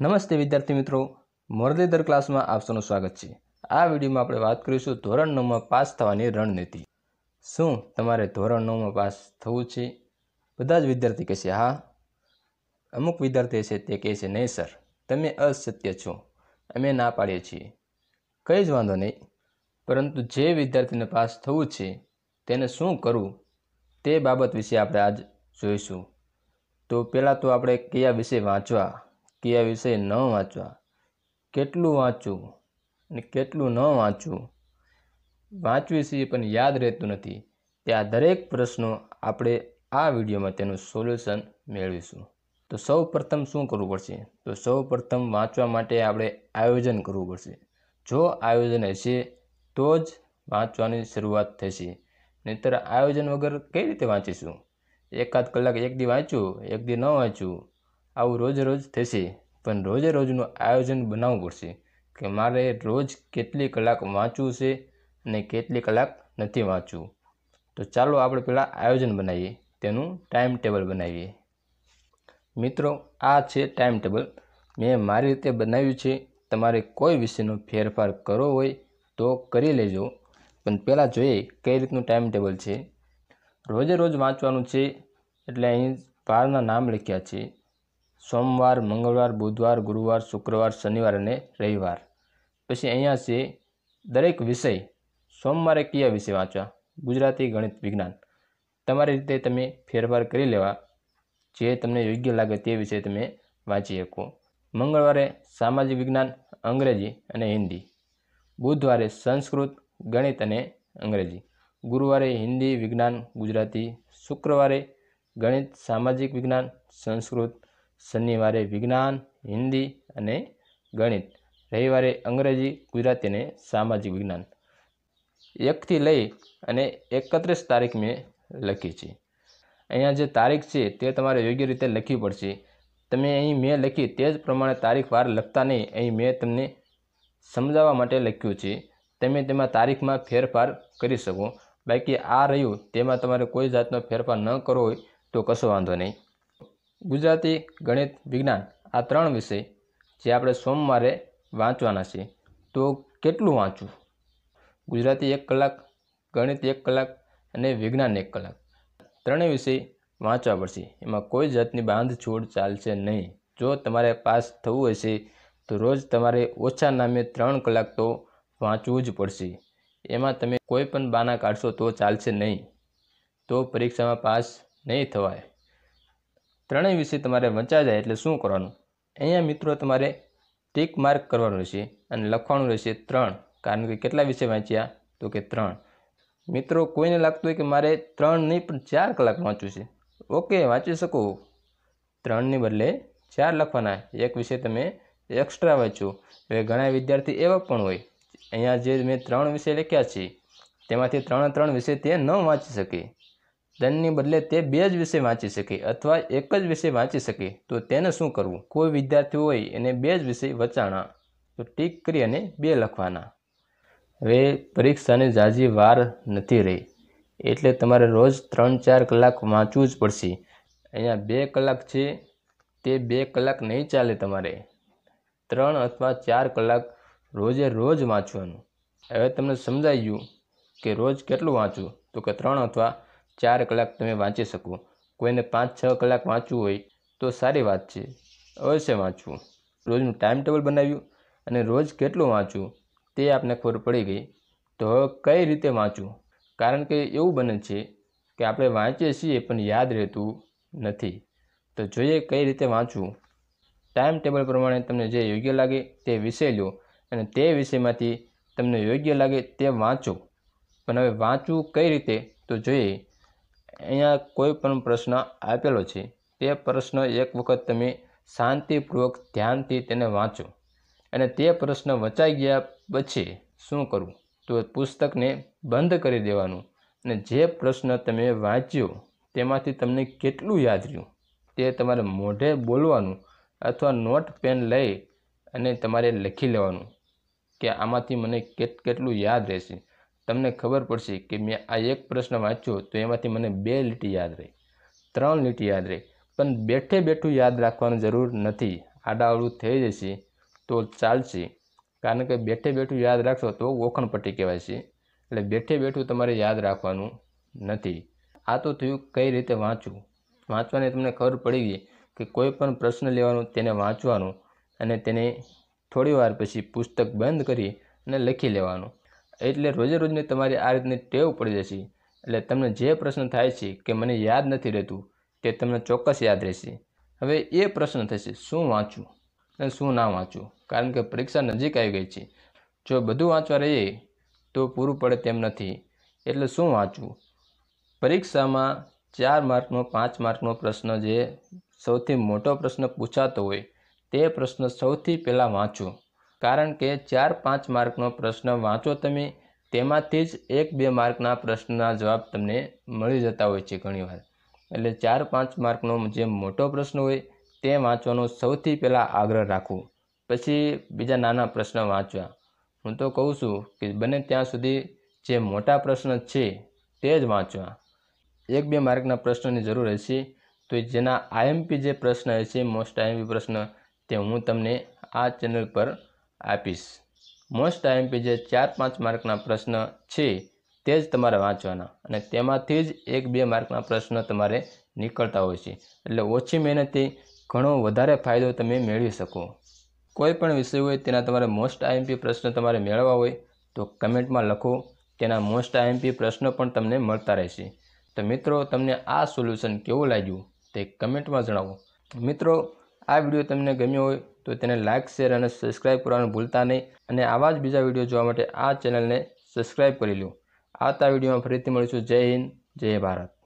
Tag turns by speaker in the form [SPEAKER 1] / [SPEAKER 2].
[SPEAKER 1] નમસ્તે વિદ્યાર્થી મિત્રો મુરલીધર ક્લાસમાં આપ સ્વાગત છે આ વિડીયોમાં આપણે વાત કરીશું ધોરણ નવમાં પાસ થવાની રણનીતિ શું તમારે ધોરણ નવમાં પાસ થવું છે બધા જ વિદ્યાર્થી કહેશે હા અમુક વિદ્યાર્થી છે તે કહે છે નહીં સર તમે અસત્ય છો અમે ના પાડીએ છીએ કંઈ જ વાંધો નહીં પરંતુ જે વિદ્યાર્થીને પાસ થવું છે તેને શું કરવું તે બાબત વિશે આપણે આજ જોઈશું તો પહેલાં તો આપણે કયા વિશે વાંચવા કયા વિષય ન વાંચવા કેટલું વાંચવું અને કેટલું ન વાંચવું વાંચવી છીએ પણ યાદ રહેતું નથી તે આ દરેક પ્રશ્નો આપણે આ વિડીયોમાં તેનું સોલ્યુશન મેળવીશું તો સૌ પ્રથમ શું કરવું પડશે તો સૌ પ્રથમ વાંચવા માટે આપણે આયોજન કરવું પડશે જો આયોજન હશે તો જ વાંચવાની શરૂઆત થશે નહીંતર આયોજન વગર કઈ રીતે વાંચીશું એકાદ કલાક એક દી વાંચું એક દી ન વાંચ્યું આવું રોજે રોજ થશે પણ રોજે રોજનું આયોજન બનાવવું પડશે કે મારે રોજ કેટલી કલાક વાંચવું છે અને કેટલી કલાક નથી વાંચવું તો ચાલો આપણે પહેલાં આયોજન બનાવીએ તેનું ટાઈમ ટેબલ બનાવીએ મિત્રો આ છે ટાઈમ ટેબલ મેં મારી રીતે બનાવ્યું છે તમારે કોઈ વિષયનો ફેરફાર કરવો હોય તો કરી લેજો પણ પહેલાં જોઈએ કઈ રીતનું ટાઈમ ટેબલ છે રોજે રોજ વાંચવાનું છે એટલે અહીં પારના નામ લખ્યા છે સોમવાર મંગળવાર બુધવાર ગુરુવાર શુક્રવાર શનિવાર અને રવિવાર પછી અહીંયા છે દરેક વિષય સોમવારે કયા વિષય વાંચવા ગુજરાતી ગણિત વિજ્ઞાન તમારી રીતે તમે ફેરફાર કરી લેવા જે તમને યોગ્ય લાગે તે વિષય તમે વાંચી શકો મંગળવારે સામાજિક વિજ્ઞાન અંગ્રેજી અને હિન્દી બુધવારે સંસ્કૃત ગણિત અને અંગ્રેજી ગુરુવારે હિન્દી વિજ્ઞાન ગુજરાતી શુક્રવારે ગણિત સામાજિક વિજ્ઞાન સંસ્કૃત શનિવારે વિજ્ઞાન હિન્દી અને ગણિત રવિવારે અંગ્રેજી ગુજરાતી અને સામાજિક વિજ્ઞાન એકથી લઈ અને એકત્રીસ તારીખ મેં લખી છે અહીંયા જે તારીખ છે તે તમારે યોગ્ય રીતે લખવી પડશે તમે અહીં મેં લખી તે જ પ્રમાણે તારીખ વાર લખતા નહીં અહીં મેં તમને સમજાવવા માટે લખ્યું છે તમે તેમાં તારીખમાં ફેરફાર કરી શકો બાકી આ રહ્યું તેમાં તમારે કોઈ જાતનો ફેરફાર ન કરવો હોય તો કશો વાંધો નહીં ગુજરાતી ગણિત વિજ્ઞાન આ ત્રણ વિષય જે આપણે સોમવારે વાંચવાના છે તો કેટલું વાંચવું ગુજરાતી એક કલાક ગણિત એક કલાક અને વિજ્ઞાન એક કલાક ત્રણેય વિષય વાંચવા પડશે એમાં કોઈ જાતની બાંધછોડ ચાલશે નહીં જો તમારે પાસ થવું હશે તો રોજ તમારે ઓછા નામે ત્રણ કલાક તો વાંચવું જ પડશે એમાં તમે કોઈ પણ બાના કાઢશો તો ચાલશે નહીં તો પરીક્ષામાં પાસ નહીં થવાય ત્રણેય વિષય તમારે વંચાઈ જાય એટલે શું કરવાનું અહીંયા મિત્રો તમારે ટીક માર્ક કરવાનું રહેશે અને લખવાનું રહેશે ત્રણ કારણ કે કેટલા વિષય વાંચ્યા તો કે ત્રણ મિત્રો કોઈને લાગતું હોય કે મારે ત્રણ નહીં પણ ચાર કલાક વાંચવું છે ઓકે વાંચી શકો ત્રણની બદલે ચાર લખવાના એક વિષય તમે એક્સ્ટ્રા વાંચો એટલે ઘણા વિદ્યાર્થી એવા પણ હોય અહીંયા જે મેં ત્રણ વિષય લખ્યા છે તેમાંથી ત્રણ ત્રણ વિષય તે ન વાંચી શકે દનની બદલે તે બે જ વિષય વાંચી શકે અથવા એક જ વિષય વાંચી શકે તો તેને શું કરવું કોઈ વિદ્યાર્થી હોય એને બે જ વિષય વચાણા તો ટીક કરી અને બે લખવાના હવે પરીક્ષાની જાજી વાર નથી રહી એટલે તમારે રોજ ત્રણ ચાર કલાક વાંચવું જ પડશે અહીંયા બે કલાક છે તે બે કલાક નહીં ચાલે તમારે ત્રણ અથવા ચાર કલાક રોજે રોજ વાંચવાનું હવે તમને સમજાઈ ગયું કે રોજ કેટલું વાંચવું તો કે ત્રણ અથવા ચાર કલાક તમે વાંચી શકો કોઈને પાંચ છ કલાક વાંચવું હોય તો સારી વાત છે અવશ્ય વાંચવું રોજનું ટાઈમ ટેબલ બનાવ્યું અને રોજ કેટલું વાંચવું તે આપને ખબર પડી ગઈ તો કઈ રીતે વાંચવું કારણ કે એવું બને છે કે આપણે વાંચીએ છીએ પણ યાદ રહેતું નથી તો જોઈએ કઈ રીતે વાંચવું ટાઈમ ટેબલ પ્રમાણે તમને જે યોગ્ય લાગે તે વિષય લો અને તે વિષયમાંથી તમને યોગ્ય લાગે તે વાંચો પણ હવે વાંચવું કઈ રીતે તો જોઈએ અહીંયા કોઈ પણ પ્રશ્ન આપેલો છે તે પ્રશ્ન એક વખત તમે શાંતિપૂર્વક ધ્યાનથી તેને વાંચો અને તે પ્રશ્ન વંચાઈ ગયા પછી શું કરવું તો પુસ્તકને બંધ કરી દેવાનું અને જે પ્રશ્ન તમે વાંચ્યો તેમાંથી તમને કેટલું યાદ રહ્યું તે તમારે મોઢે બોલવાનું અથવા નોટ પેન લઈ અને તમારે લખી લેવાનું કે આમાંથી મને કેટ કેટલું યાદ રહેશે તમને ખબર પડશે કે મેં આ એક પ્રશ્ન વાંચ્યો તો એમાંથી મને બે લીટી યાદ રહી ત્રણ લીટી યાદ રહી પણ બેઠે બેઠું યાદ રાખવાની જરૂર નથી આડાવડું થઈ જશે તો ચાલશે કારણ કે બેઠે બેઠું યાદ રાખશો તો ઓખણપટ્ટી કહેવાય છે એટલે બેઠે બેઠું તમારે યાદ રાખવાનું નથી આ તો થયું કઈ રીતે વાંચવું વાંચવાની તમને ખબર પડી ગઈ કે કોઈ પણ પ્રશ્ન લેવાનો તેને વાંચવાનું અને તેને થોડી વાર પછી પુસ્તક બંધ કરી અને લખી લેવાનું એટલે રોજે રોજને તમારી આ રીતની ટેવ પડી જશે એટલે તમને જે પ્રશ્ન થાય છે કે મને યાદ નથી રહેતું તે તમને ચોક્કસ યાદ રહેશે હવે એ પ્રશ્ન થશે શું વાંચું અને શું ના વાંચું કારણ કે પરીક્ષા નજીક આવી ગઈ છે જો બધું વાંચવા રહીએ તો પૂરું પડે તેમ નથી એટલે શું વાંચવું પરીક્ષામાં ચાર માર્કનો પાંચ માર્કનો પ્રશ્ન જે સૌથી મોટો પ્રશ્ન પૂછાતો હોય તે પ્રશ્ન સૌથી પહેલાં વાંચો કારણ કે ચાર પાંચ માર્કનો પ્રશ્ન વાંચો તમે તેમાંથી જ એક બે માર્કના પ્રશ્નના જવાબ તમને મળી જતા હોય છે ઘણીવાર એટલે ચાર પાંચ માર્કનો જે મોટો પ્રશ્ન હોય તે વાંચવાનો સૌથી પહેલાં આગ્રહ રાખવું પછી બીજા નાના પ્રશ્ન વાંચવા હું તો કહું છું કે બને ત્યાં સુધી જે મોટા પ્રશ્ન છે તે જ વાંચવા એક બે માર્કના પ્રશ્નની જરૂર હશે તો જેના આઈએમપી જે પ્રશ્ન હશે મોસ્ટ આઈએમપી પ્રશ્ન તે હું તમને આ ચેનલ પર આપીશ મોસ્ટ ટાઈમ પે જે ચાર પાંચ માર્કના પ્રશ્ન છે તે જ તમારે વાંચવાના અને તેમાંથી જ એક બે માર્કના પ્રશ્ન તમારે નીકળતા હોય છે એટલે ઓછી મહેનતથી ઘણો વધારે ફાયદો તમે મેળવી શકો કોઈ પણ વિષય હોય તેના તમારે મોસ્ટ આઈએમપી પ્રશ્ન તમારે મેળવવા હોય તો કમેન્ટમાં લખો તેના મોસ્ટ આઈએમપી પ્રશ્નો પણ તમને મળતા રહેશે તો મિત્રો તમને આ સોલ્યુશન કેવું લાગ્યું તે કમેન્ટમાં જણાવો મિત્રો આ વિડીયો તમને ગમ્યો હોય તો તેને લાઇક શેર અને સબસ્ક્રાઇબ કરવાનું ભૂલતા નહીં અને આવા જ બીજા વિડીયો જોવા માટે આ ચેનલને સબસ્ક્રાઇબ કરી લો આ તા વિડીયોમાં ફરીથી મળીશું જય હિન્દ જય ભારત